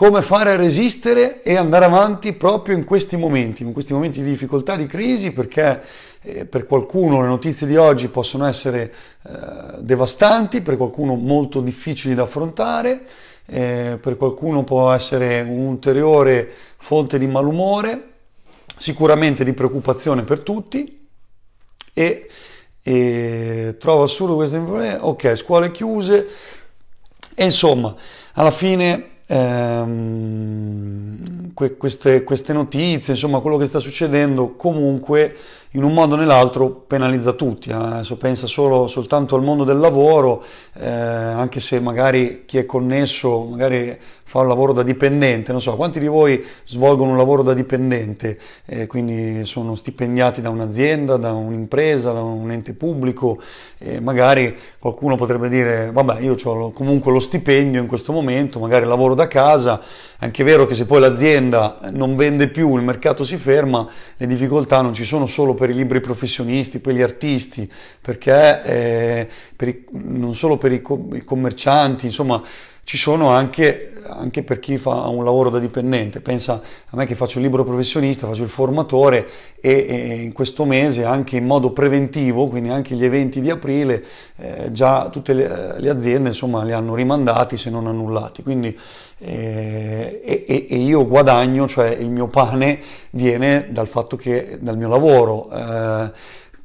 come fare a resistere e andare avanti proprio in questi momenti, in questi momenti di difficoltà, di crisi, perché eh, per qualcuno le notizie di oggi possono essere eh, devastanti, per qualcuno molto difficili da affrontare, eh, per qualcuno può essere un'ulteriore fonte di malumore, sicuramente di preoccupazione per tutti e, e trovo assurdo questo problema, ok, scuole chiuse e insomma alla fine ehm, que- queste, queste notizie, insomma quello che sta succedendo comunque in un modo o nell'altro penalizza tutti, eh. adesso pensa solo, soltanto al mondo del lavoro, eh, anche se magari chi è connesso magari fa un lavoro da dipendente, non so, quanti di voi svolgono un lavoro da dipendente, eh, quindi sono stipendiati da un'azienda, da un'impresa, da un ente pubblico, eh, magari qualcuno potrebbe dire vabbè io ho comunque lo stipendio in questo momento, magari lavoro da casa, è anche vero che se poi l'azienda non vende più, il mercato si ferma, le difficoltà non ci sono solo per i libri professionisti, per gli artisti, perché eh, per i, non solo per i, co- i commercianti, insomma ci sono anche, anche, per chi fa un lavoro da dipendente. Pensa a me che faccio il libro professionista, faccio il formatore e, e in questo mese anche in modo preventivo, quindi anche gli eventi di aprile, eh, già tutte le, le, aziende insomma, li hanno rimandati se non annullati. Quindi, eh, e, e, io guadagno, cioè il mio pane viene dal fatto che dal mio lavoro. Eh,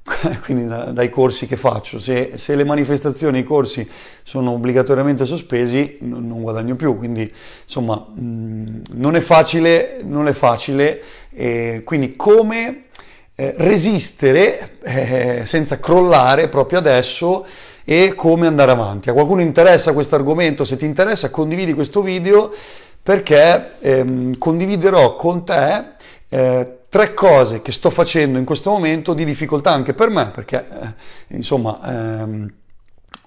quindi da, dai corsi che faccio. Se, se, le manifestazioni, i corsi sono obbligatoriamente sospesi, n- non guadagno più. Quindi, insomma, mh, mm, non è facile, non è facile. Eh, quindi come eh, resistere eh, senza crollare proprio adesso e come andare avanti. A qualcuno interessa questo argomento? Se ti interessa, condividi questo video perché ehm, condividerò con te eh, tre cose che sto facendo in questo momento di difficoltà anche per me, perché eh, insomma... Ehm,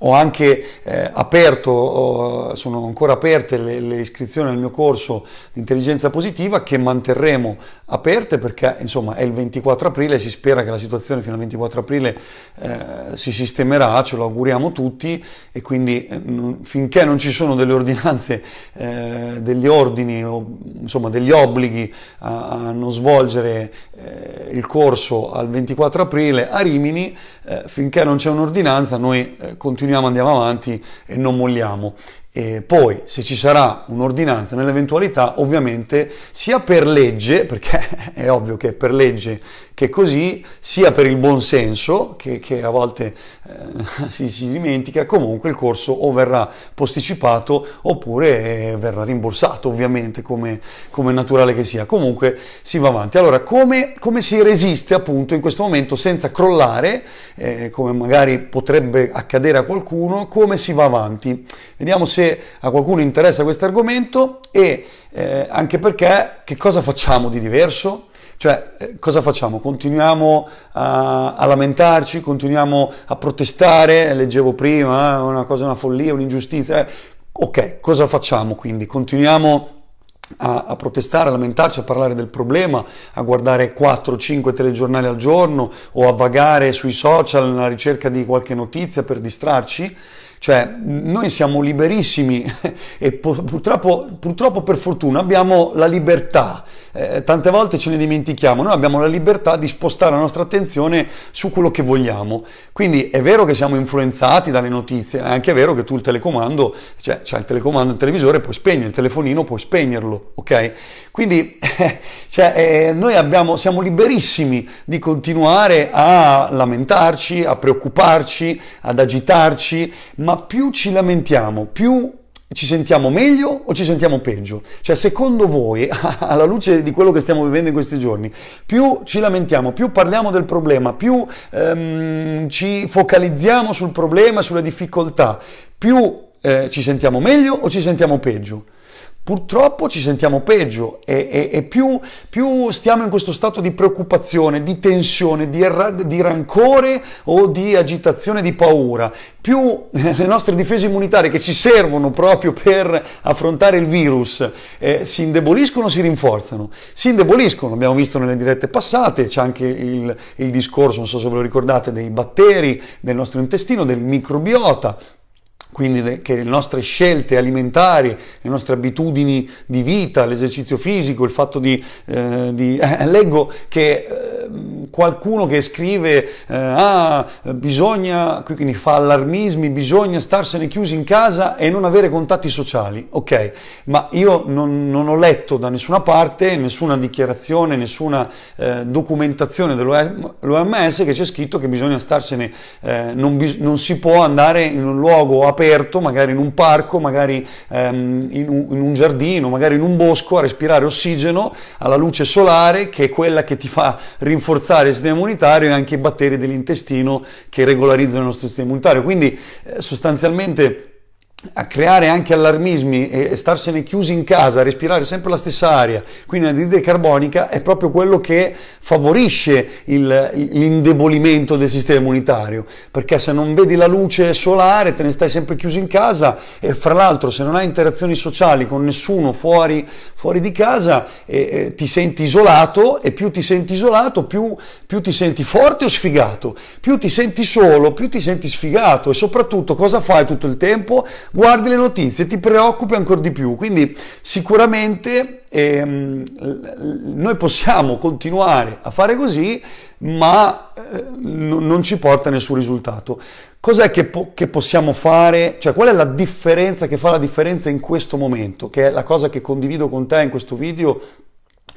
ho anche eh, aperto, ho, sono ancora aperte le, le, iscrizioni al mio corso di intelligenza positiva che manterremo aperte perché insomma è il 24 aprile, si spera che la situazione fino al 24 aprile eh, si sistemerà, ce lo auguriamo tutti e quindi eh, finché non ci sono delle ordinanze, eh, degli ordini o insomma degli obblighi a, a non svolgere eh, il corso al 24 aprile a Rimini, eh, finché non c'è un'ordinanza noi continuiamo continuiamo, andiamo avanti e non molliamo. E poi, se ci sarà un'ordinanza, nell'eventualità, ovviamente, sia per legge, perché è ovvio che per legge che così sia per il buonsenso, che, che a volte eh, si, si, dimentica, comunque il corso o verrà posticipato oppure eh, verrà rimborsato, ovviamente, come, come, naturale che sia. Comunque si va avanti. Allora, come, come si resiste appunto in questo momento senza crollare, eh, come magari potrebbe accadere a qualcuno, come si va avanti? Vediamo se a qualcuno interessa questo argomento e eh, anche perché che cosa facciamo di diverso? Cioè, eh, cosa facciamo? Continuiamo a, a, lamentarci, continuiamo a protestare, leggevo prima, eh, una cosa, una follia, un'ingiustizia. Eh, ok, cosa facciamo quindi? Continuiamo a, a, protestare, a lamentarci, a parlare del problema, a guardare 4-5 telegiornali al giorno o a vagare sui social alla ricerca di qualche notizia per distrarci. Cioè, noi siamo liberissimi e purtroppo, purtroppo per fortuna abbiamo la libertà eh, tante volte ce ne dimentichiamo, noi abbiamo la libertà di spostare la nostra attenzione su quello che vogliamo. Quindi è vero che siamo influenzati dalle notizie, è anche vero che tu il telecomando, cioè c'è il telecomando, il televisore, puoi spegnere, il telefonino puoi spegnerlo, ok? Quindi cioè, eh, noi abbiamo, siamo liberissimi di continuare a lamentarci, a preoccuparci, ad agitarci, ma più ci lamentiamo, più ci sentiamo meglio o ci sentiamo peggio? Cioè, secondo voi, alla luce di quello che stiamo vivendo in questi giorni, più ci lamentiamo, più parliamo del problema, più ehm, ci focalizziamo sul problema, sulle difficoltà, più eh, ci sentiamo meglio o ci sentiamo peggio? purtroppo ci sentiamo peggio e, e, e più, più, stiamo in questo stato di preoccupazione, di tensione, di, di rancore o di agitazione, di paura, più eh, le nostre difese immunitarie che ci servono proprio per affrontare il virus eh, si indeboliscono o si rinforzano? Si indeboliscono, abbiamo visto nelle dirette passate, c'è anche il, il discorso, non so se ve lo ricordate, dei batteri, del nostro intestino, del microbiota, quindi che le nostre scelte alimentari, le nostre abitudini di vita, l'esercizio fisico, il fatto di... Eh, di eh, leggo che eh, qualcuno che scrive eh, ah, bisogna, quindi fa allarmismi, bisogna starsene chiusi in casa e non avere contatti sociali. Ok, ma io non, non ho letto da nessuna parte, nessuna dichiarazione, nessuna eh, documentazione dell'OMS che c'è scritto che bisogna starsene, eh, non, bis- non, si può andare in un luogo aperto, magari in un parco, magari ehm, in, un, in un giardino, magari in un bosco a respirare ossigeno alla luce solare che è quella che ti fa rinforzare regolare il sistema immunitario e anche i batteri dell'intestino che regolarizzano il nostro sistema immunitario. Quindi eh, sostanzialmente a creare anche allarmismi e starsene chiusi in casa, respirare sempre la stessa aria, quindi l'anidride carbonica è proprio quello che favorisce il, l'indebolimento del sistema immunitario, perché se non vedi la luce solare te ne stai sempre chiuso in casa e fra l'altro se non hai interazioni sociali con nessuno fuori, fuori di casa eh, eh, ti senti isolato e più ti senti isolato più, più ti senti forte o sfigato, più ti senti solo, più ti senti sfigato e soprattutto cosa fai tutto il tempo? guardi le notizie, ti preoccupi ancora di più. Quindi sicuramente ehm, noi possiamo continuare a fare così, ma eh, n- non ci porta nessun risultato. Cos'è che, po- che possiamo fare? Cioè, qual è la differenza che fa la differenza in questo momento? Che è la cosa che condivido con te in questo video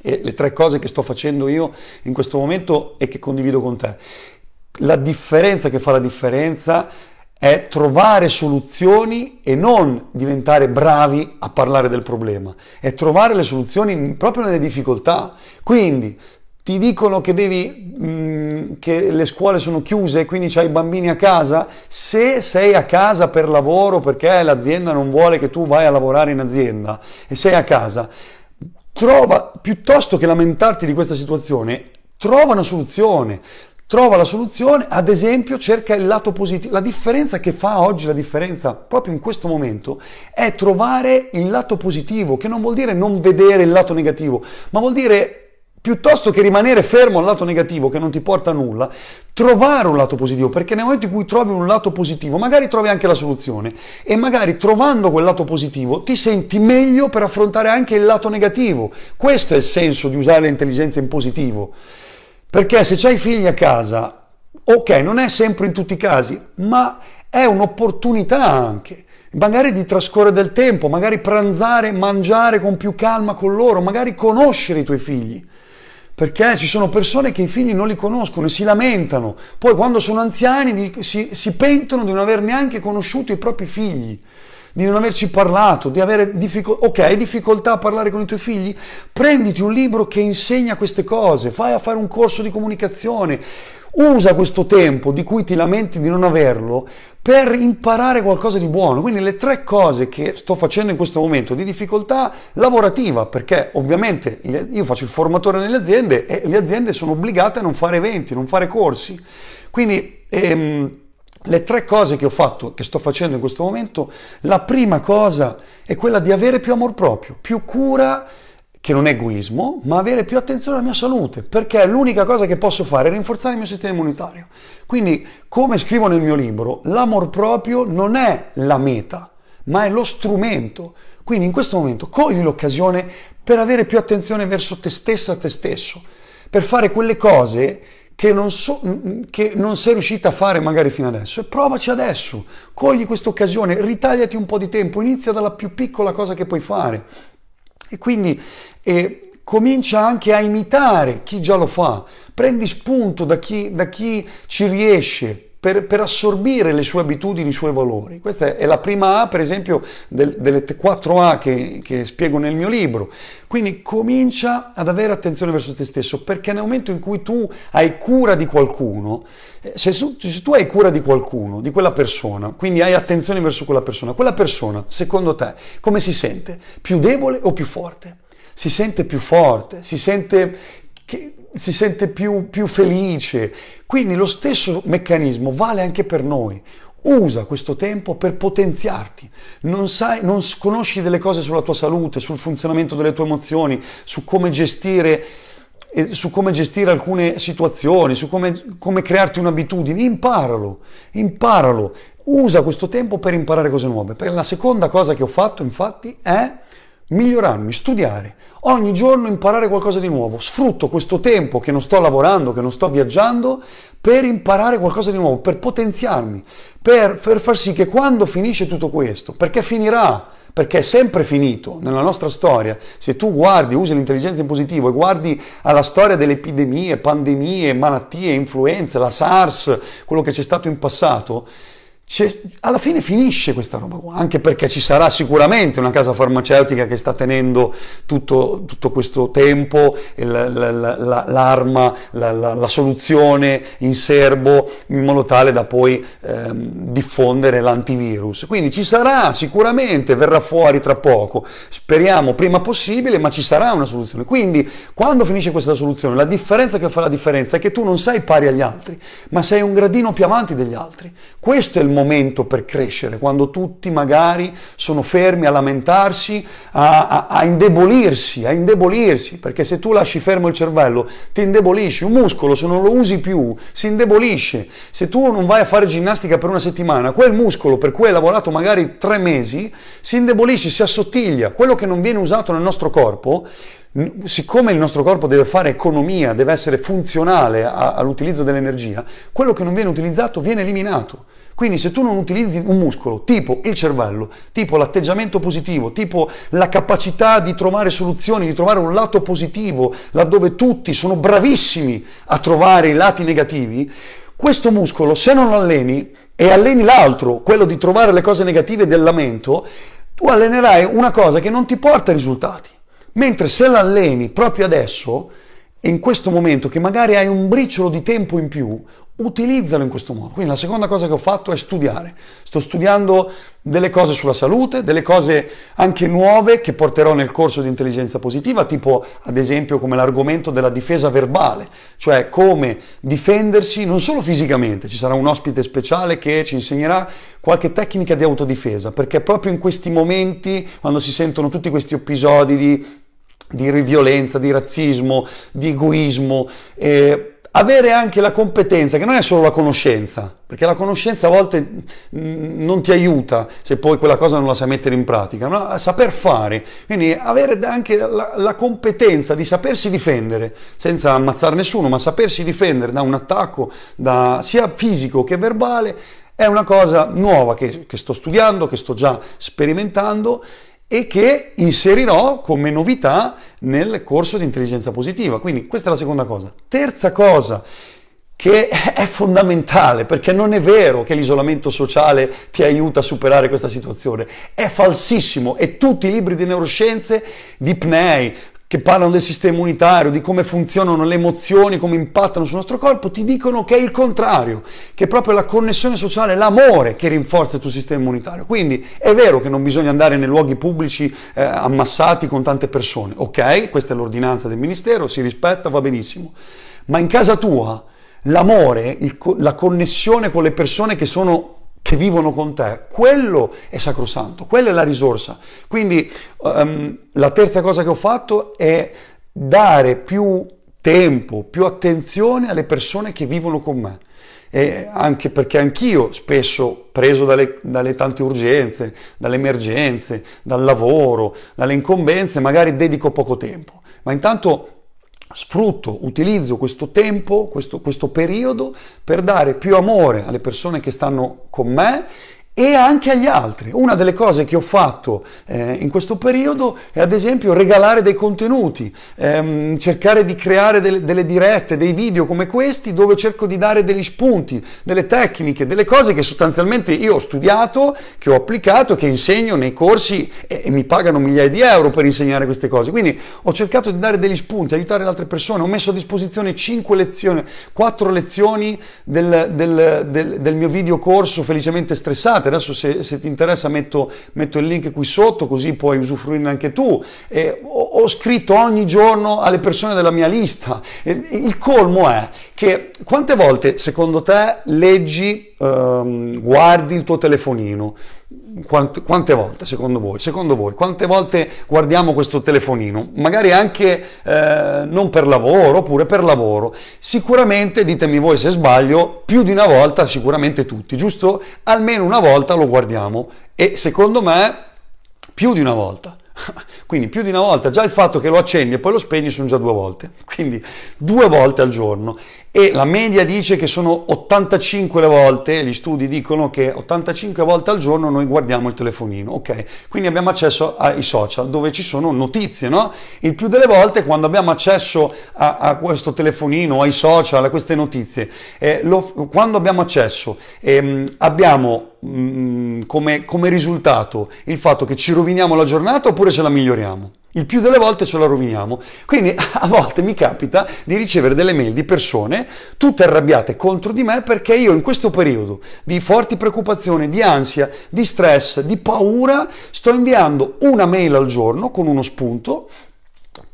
e le tre cose che sto facendo io in questo momento e che condivido con te. La differenza che fa la differenza è trovare soluzioni e non diventare bravi a parlare del problema, è trovare le soluzioni proprio nelle difficoltà. Quindi ti dicono che, devi, mh, mm, che le scuole sono chiuse, e quindi c'hai i bambini a casa, se sei a casa per lavoro perché l'azienda non vuole che tu vai a lavorare in azienda e sei a casa, trova piuttosto che lamentarti di questa situazione, trova una soluzione trova la soluzione, ad esempio cerca il lato positivo. La differenza che fa oggi, la differenza proprio in questo momento, è trovare il lato positivo, che non vuol dire non vedere il lato negativo, ma vuol dire piuttosto che rimanere fermo al lato negativo che non ti porta a nulla, trovare un lato positivo, perché nel momento in cui trovi un lato positivo, magari trovi anche la soluzione e magari trovando quel lato positivo ti senti meglio per affrontare anche il lato negativo. Questo è il senso di usare l'intelligenza in positivo. Perché se c'hai figli a casa, ok, non è sempre in tutti i casi, ma è un'opportunità anche magari di trascorrere del tempo, magari pranzare, mangiare con più calma con loro, magari conoscere i tuoi figli. Perché ci sono persone che i figli non li conoscono e si lamentano. Poi quando sono anziani si, si pentono di non aver neanche conosciuto i propri figli di non averci parlato, di avere difficoltà, ok, difficoltà a parlare con i tuoi figli, prenditi un libro che insegna queste cose, fai a fare un corso di comunicazione, usa questo tempo di cui ti lamenti di non averlo per imparare qualcosa di buono. Quindi le tre cose che sto facendo in questo momento di difficoltà lavorativa, perché ovviamente io faccio il formatore nelle aziende e le aziende sono obbligate a non fare eventi, non fare corsi. Quindi ehm, le tre cose che ho fatto, che sto facendo in questo momento, la prima cosa è quella di avere più amor proprio, più cura, che non è egoismo, ma avere più attenzione alla mia salute, perché è l'unica cosa che posso fare è rinforzare il mio sistema immunitario. Quindi, come scrivo nel mio libro, l'amor proprio non è la meta, ma è lo strumento. Quindi in questo momento cogli l'occasione per avere più attenzione verso te stessa, te stesso, per fare quelle cose che non, so, mm, mm, che non sei riuscita a fare magari fino adesso e provaci adesso, cogli questa occasione, ritagliati un po' di tempo, inizia dalla più piccola cosa che puoi fare e quindi eh, comincia anche a imitare chi già lo fa, prendi spunto da chi, da chi ci riesce, per, per, assorbire le sue abitudini, i suoi valori. Questa è la prima A, per esempio, del, delle quattro A che, che, spiego nel mio libro. Quindi comincia ad avere attenzione verso te stesso, perché nel momento in cui tu hai cura di qualcuno, eh, se tu, se tu hai cura di qualcuno, di quella persona, quindi hai attenzione verso quella persona, quella persona, secondo te, come si sente? Più debole o più forte? Si sente più forte, si sente che si sente più, più felice. Quindi lo stesso meccanismo vale anche per noi. Usa questo tempo per potenziarti. Non, sai, non conosci delle cose sulla tua salute, sul funzionamento delle tue emozioni, su come gestire, eh, su come gestire alcune situazioni, su come, come crearti un'abitudine. Imparalo, imparalo. Usa questo tempo per imparare cose nuove. Per la seconda cosa che ho fatto, infatti, è migliorarmi, studiare, ogni giorno imparare qualcosa di nuovo. Sfrutto questo tempo che non sto lavorando, che non sto viaggiando, per imparare qualcosa di nuovo, per potenziarmi, per, per far sì che quando finisce tutto questo, perché finirà? perché è sempre finito nella nostra storia. Se tu guardi, usi l'intelligenza in positivo e guardi alla storia delle epidemie, pandemie, malattie, influenze, la SARS, quello che c'è stato in passato, alla fine finisce questa roba qua, anche perché ci sarà sicuramente una casa farmaceutica che sta tenendo tutto, tutto questo tempo, la, la, la, l'arma, la, soluzione in serbo, in modo tale da poi ehm, diffondere l'antivirus. Quindi ci sarà sicuramente, verrà fuori tra poco, speriamo prima possibile, ma ci sarà una soluzione. Quindi quando finisce questa soluzione, la differenza che fa la differenza è che tu non sei pari agli altri, ma sei un gradino più avanti degli altri. Questo è il modo momento per crescere, quando tutti magari sono fermi a lamentarsi, a, a, a indebolirsi, a indebolirsi, perché se tu lasci fermo il cervello ti indebolisci, un muscolo se non lo usi più si indebolisce, se tu non vai a fare ginnastica per una settimana, quel muscolo per cui hai lavorato magari tre mesi si indebolisce, si assottiglia, quello che non viene usato nel nostro corpo siccome il nostro corpo deve fare economia, deve essere funzionale all'utilizzo dell'energia, quello che non viene utilizzato viene eliminato. Quindi se tu non utilizzi un muscolo tipo il cervello, tipo l'atteggiamento positivo, tipo la capacità di trovare soluzioni, di trovare un lato positivo, laddove tutti sono bravissimi a trovare i lati negativi, questo muscolo se non lo alleni e alleni l'altro, quello di trovare le cose negative del lamento, tu allenerai una cosa che non ti porta risultati. Mentre se l'alleni proprio adesso, in questo momento che magari hai un briciolo di tempo in più, utilizzalo in questo modo. Quindi la seconda cosa che ho fatto è studiare. Sto studiando delle cose sulla salute, delle cose anche nuove che porterò nel corso di intelligenza positiva, tipo ad esempio come l'argomento della difesa verbale, cioè come difendersi non solo fisicamente, ci sarà un ospite speciale che ci insegnerà qualche tecnica di autodifesa, perché proprio in questi momenti, quando si sentono tutti questi episodi di di violenza, di razzismo, di egoismo, eh, avere anche la competenza, che non è solo la conoscenza, perché la conoscenza a volte mm, non ti aiuta se poi quella cosa non la sai mettere in pratica, ma saper fare, quindi avere anche la, la competenza di sapersi difendere, senza ammazzare nessuno, ma sapersi difendere da un attacco, da, sia fisico che verbale, è una cosa nuova che, che sto studiando, che sto già sperimentando e che inserirò come novità nel corso di intelligenza positiva. Quindi questa è la seconda cosa. Terza cosa che è fondamentale perché non è vero che l'isolamento sociale ti aiuta a superare questa situazione, è falsissimo e tutti i libri di neuroscienze, di PNEI, che parlano del sistema immunitario, di come funzionano le emozioni, come impattano sul nostro corpo, ti dicono che è il contrario, che è proprio la connessione sociale, l'amore che rinforza il tuo sistema immunitario. Quindi è vero che non bisogna andare nei luoghi pubblici eh, ammassati con tante persone, ok? Questa è l'ordinanza del Ministero, si rispetta, va benissimo. Ma in casa tua l'amore, co- la connessione con le persone che sono che vivono con te, quello è sacrosanto, quella è la risorsa. Quindi um, la terza cosa che ho fatto è dare più tempo, più attenzione alle persone che vivono con me. E anche perché anch'io spesso preso dalle, dalle, tante urgenze, dalle emergenze, dal lavoro, dalle incombenze, magari dedico poco tempo. Ma intanto sfrutto, utilizzo questo tempo, questo, questo periodo per dare più amore alle persone che stanno con me e anche agli altri. Una delle cose che ho fatto eh, in questo periodo è ad esempio regalare dei contenuti, ehm, cercare di creare delle, delle dirette, dei video come questi dove cerco di dare degli spunti, delle tecniche, delle cose che sostanzialmente io ho studiato, che ho applicato, che insegno nei corsi e, e mi pagano migliaia di euro per insegnare queste cose. Quindi ho cercato di dare degli spunti, aiutare le altre persone, ho messo a disposizione 5 lezioni, 4 lezioni del, del, del, del mio video corso Felicemente Stressate adesso se, se ti interessa metto, metto, il link qui sotto così puoi usufruirne anche tu. Eh, ho, ho, scritto ogni giorno alle persone della mia lista. Eh, il colmo è che quante volte secondo te leggi, ehm, guardi il tuo telefonino? Quante, quante, volte, secondo voi, secondo voi, quante volte guardiamo questo telefonino? Magari anche eh, non per lavoro, oppure per lavoro. Sicuramente, ditemi voi se sbaglio, più di una volta, sicuramente tutti, giusto? Almeno una volta lo guardiamo e secondo me più di una volta. Quindi più di una volta, già il fatto che lo accendi e poi lo spegni sono già due volte, quindi due volte al giorno e la media dice che sono 85 le volte, gli studi dicono che 85 volte al giorno noi guardiamo il telefonino, ok? Quindi abbiamo accesso ai social dove ci sono notizie, no? Il più delle volte quando abbiamo accesso a, a questo telefonino, ai social, a queste notizie, eh, lo, quando abbiamo accesso ehm, abbiamo mh, mm, come, come risultato il fatto che ci roviniamo la giornata oppure ce la miglioriamo? Il più delle volte ce la roviniamo. Quindi a volte mi capita di ricevere delle mail di persone tutte arrabbiate contro di me perché io in questo periodo di forti preoccupazioni, di ansia, di stress, di paura, sto inviando una mail al giorno con uno spunto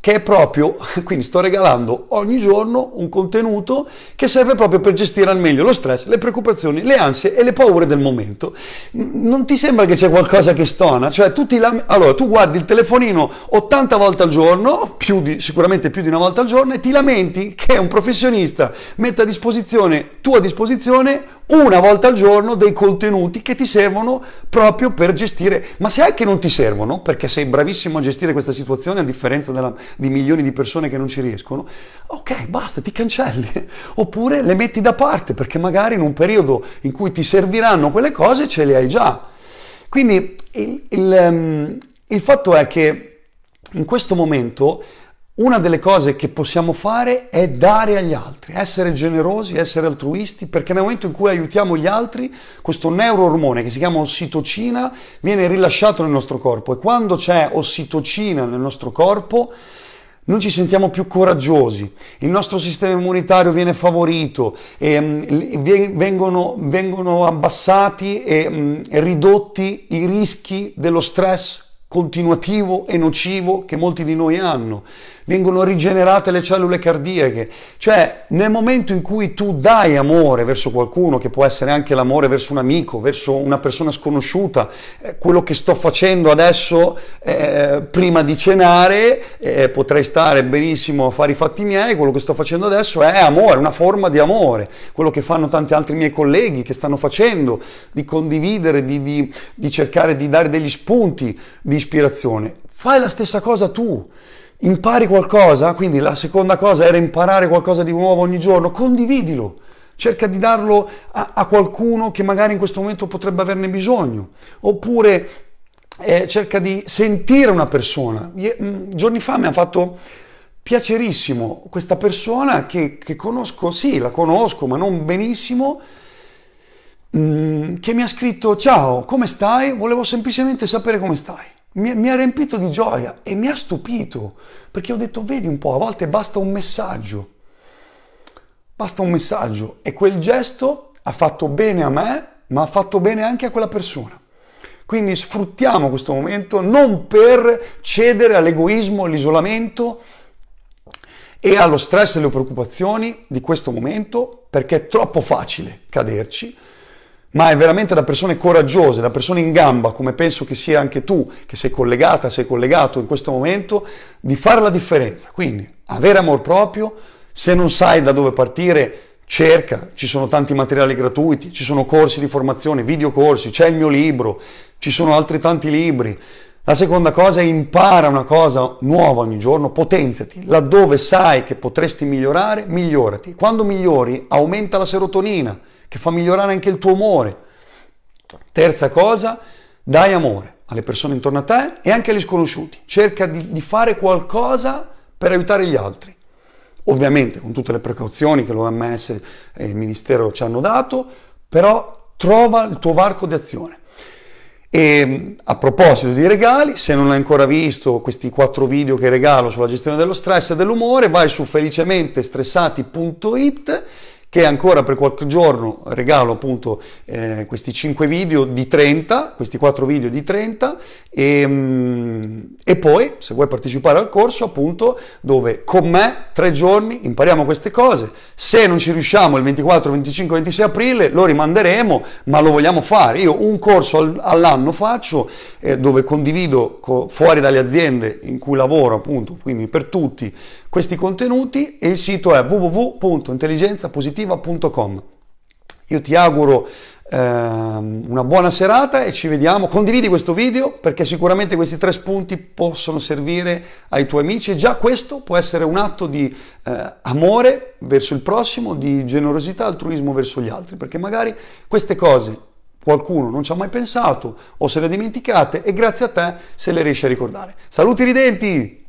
che è proprio, quindi sto regalando ogni giorno un contenuto che serve proprio per gestire al meglio lo stress, le preoccupazioni, le ansie e le paure del momento. Non ti sembra che c'è qualcosa che stona? Cioè, tu ti lam- allora, tu guardi il telefonino 80 volte al giorno, più di, sicuramente più di una volta al giorno, e ti lamenti che un professionista metta a disposizione, tua disposizione, una volta al giorno dei contenuti che ti servono proprio per gestire, ma se anche non ti servono, perché sei bravissimo a gestire questa situazione a differenza della, di milioni di persone che non ci riescono, ok, basta, ti cancelli, oppure le metti da parte, perché magari in un periodo in cui ti serviranno quelle cose ce le hai già. Quindi il, il, ehm, il fatto è che in questo momento una delle cose che possiamo fare è dare agli altri, essere generosi, essere altruisti, perché nel momento in cui aiutiamo gli altri, questo neuroormone che si chiama ossitocina viene rilasciato nel nostro corpo e quando c'è ossitocina nel nostro corpo noi ci sentiamo più coraggiosi, il nostro sistema immunitario viene favorito, ehm, vengono, vengono, abbassati mm, e ridotti i rischi dello stress continuativo e nocivo che molti di noi hanno vengono rigenerate le cellule cardiache. Cioè, nel momento in cui tu dai amore verso qualcuno, che può essere anche l'amore verso un amico, verso una persona sconosciuta, eh, quello che sto facendo adesso eh, prima di cenare, eh, potrei stare benissimo a fare i fatti miei, quello che sto facendo adesso è amore, una forma di amore, quello che fanno tanti altri miei colleghi che stanno facendo, di condividere, di, di, di cercare di dare degli spunti di ispirazione. Fai la stessa cosa tu impari qualcosa, quindi la seconda cosa era imparare qualcosa di nuovo ogni giorno, condividilo. Cerca di darlo a, a qualcuno che magari in questo momento potrebbe averne bisogno. Oppure eh, cerca di sentire una persona. Mm, giorni fa mi ha fatto piacerissimo questa persona che, che, conosco, sì, la conosco, ma non benissimo, mm, che mi ha scritto ciao, come stai? Volevo semplicemente sapere come stai mi, mi ha riempito di gioia e mi ha stupito, perché ho detto, vedi un po', a volte basta un messaggio, basta un messaggio e quel gesto ha fatto bene a me, ma ha fatto bene anche a quella persona. Quindi sfruttiamo questo momento non per cedere all'egoismo, all'isolamento, e allo stress e alle preoccupazioni di questo momento perché è troppo facile caderci ma è veramente da persone coraggiose, da persone in gamba, come penso che sia anche tu, che sei collegata, sei collegato in questo momento, di fare la differenza. Quindi avere amor proprio, se non sai da dove partire, cerca, ci sono tanti materiali gratuiti, ci sono corsi di formazione, videocorsi, c'è il mio libro, ci sono altri tanti libri. La seconda cosa è impara una cosa nuova ogni giorno, potenziati. Laddove sai che potresti migliorare, migliorati. Quando migliori aumenta la serotonina che fa migliorare anche il tuo umore. Terza cosa, dai amore alle persone intorno a te e anche agli sconosciuti. Cerca di, di fare qualcosa per aiutare gli altri. Ovviamente con tutte le precauzioni che l'OMS e il Ministero ci hanno dato, però trova il tuo varco di azione. E mm, a proposito di regali, se non hai ancora visto questi quattro video che regalo sulla gestione dello stress e dell'umore, vai su felicementestressati.it che ancora per qualche giorno regalo appunto eh, questi 5 video di 30, questi 4 video di 30 e, ehm, e, poi se vuoi partecipare al corso appunto dove con me 3 giorni impariamo queste cose, se non ci riusciamo il 24, 25, 26 aprile lo rimanderemo ma lo vogliamo fare, io un corso all'anno faccio eh, dove condivido co- fuori dalle aziende in cui lavoro appunto, quindi per tutti questi contenuti e il sito è www.intelligenzapositiva.com positiva.com. Io ti auguro ehm, una buona serata e ci vediamo. Condividi questo video perché sicuramente questi tre spunti possono servire ai tuoi amici e già questo può essere un atto di eh, amore verso il prossimo, di generosità, altruismo verso gli altri, perché magari queste cose qualcuno non ci ha mai pensato o se le ha dimenticate e grazie a te se le riesci a ricordare. Saluti ridenti!